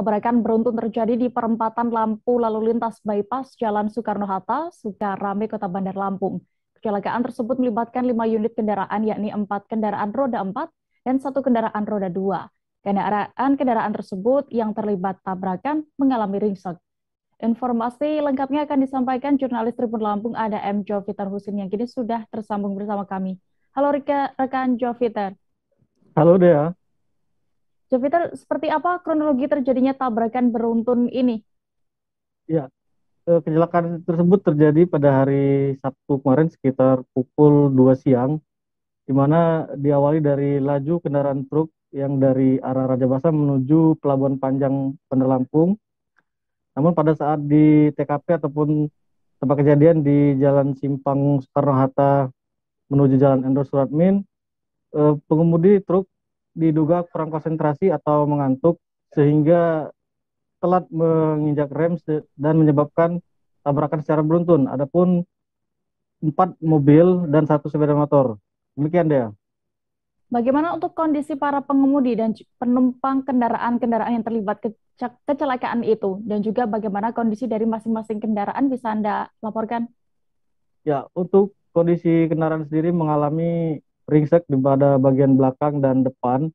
Tabrakan beruntun terjadi di perempatan lampu lalu lintas bypass Jalan Soekarno-Hatta, Sukarame, Kota Bandar Lampung. Kecelakaan tersebut melibatkan lima unit kendaraan, yakni empat kendaraan roda empat dan satu kendaraan roda dua. Kendaraan-kendaraan tersebut yang terlibat tabrakan mengalami ringsek. Informasi lengkapnya akan disampaikan jurnalis Tribun Lampung ada M. Jovitar Husin yang kini sudah tersambung bersama kami. Halo Rika, rekan Jovitar. Halo Dea. Jupiter, seperti apa kronologi terjadinya tabrakan beruntun ini? Ya, kecelakaan tersebut terjadi pada hari Sabtu kemarin sekitar pukul 2 siang, di mana diawali dari laju kendaraan truk yang dari arah Raja Basa menuju Pelabuhan Panjang Bandar Lampung. Namun pada saat di TKP ataupun tempat kejadian di Jalan Simpang Soekarno-Hatta menuju Jalan Endro Suratmin, eh, pengemudi truk diduga kurang konsentrasi atau mengantuk sehingga telat menginjak rem dan menyebabkan tabrakan secara beruntun. Adapun empat mobil dan satu sepeda motor. Demikian dia Bagaimana untuk kondisi para pengemudi dan penumpang kendaraan-kendaraan yang terlibat ke kecelakaan itu dan juga bagaimana kondisi dari masing-masing kendaraan bisa Anda laporkan? Ya, untuk kondisi kendaraan sendiri mengalami ringsek di pada bagian belakang dan depan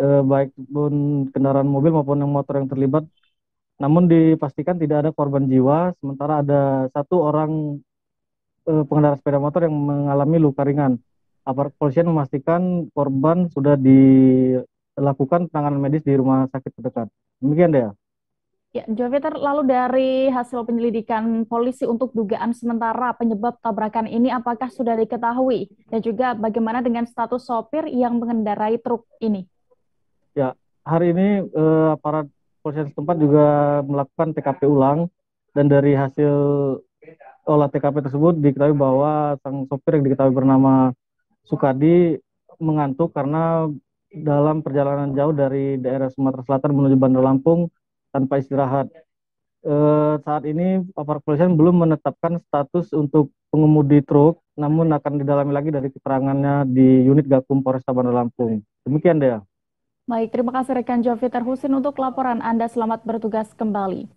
eh, baik pun kendaraan mobil maupun yang motor yang terlibat namun dipastikan tidak ada korban jiwa sementara ada satu orang eh, pengendara sepeda motor yang mengalami luka ringan aparat kepolisian memastikan korban sudah dilakukan penanganan medis di rumah sakit terdekat demikian deh Ya, Jovieter, lalu dari hasil penyelidikan polisi untuk dugaan sementara penyebab tabrakan ini apakah sudah diketahui? Dan juga bagaimana dengan status sopir yang mengendarai truk ini? Ya, hari ini eh, aparat polisian setempat juga melakukan TKP ulang dan dari hasil olah TKP tersebut diketahui bahwa sang sopir yang diketahui bernama Sukadi mengantuk karena dalam perjalanan jauh dari daerah Sumatera Selatan menuju Bandar Lampung tanpa istirahat. Eh, saat ini aparat kepolisian belum menetapkan status untuk pengemudi truk, namun akan didalami lagi dari keterangannya di unit Gakum Polres Bandar Lampung. Demikian deh. Baik, terima kasih rekan Jovi Husin untuk laporan Anda. Selamat bertugas kembali.